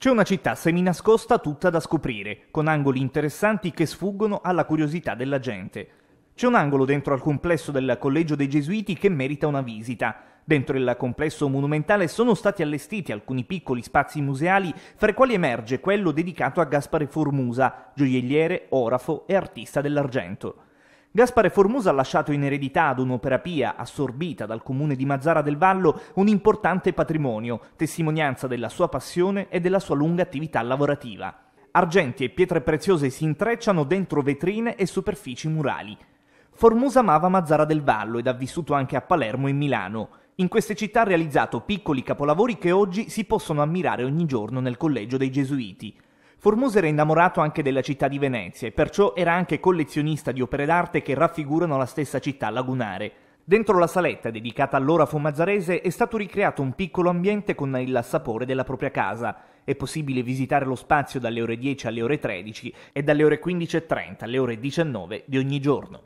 C'è una città seminascosta tutta da scoprire, con angoli interessanti che sfuggono alla curiosità della gente. C'è un angolo dentro al complesso del Collegio dei Gesuiti che merita una visita. Dentro il complesso monumentale sono stati allestiti alcuni piccoli spazi museali, fra i quali emerge quello dedicato a Gaspare Formusa, gioielliere, orafo e artista dell'argento. Gaspare Formosa ha lasciato in eredità ad un'opera pia assorbita dal comune di Mazzara del Vallo un importante patrimonio, testimonianza della sua passione e della sua lunga attività lavorativa. Argenti e pietre preziose si intrecciano dentro vetrine e superfici murali. Formosa amava Mazzara del Vallo ed ha vissuto anche a Palermo e Milano. In queste città ha realizzato piccoli capolavori che oggi si possono ammirare ogni giorno nel collegio dei Gesuiti. Formosa era innamorato anche della città di Venezia e perciò era anche collezionista di opere d'arte che raffigurano la stessa città lagunare. Dentro la saletta dedicata all'ora Mazzarese è stato ricreato un piccolo ambiente con il sapore della propria casa. È possibile visitare lo spazio dalle ore 10 alle ore 13 e dalle ore 15.30 alle ore 19 di ogni giorno.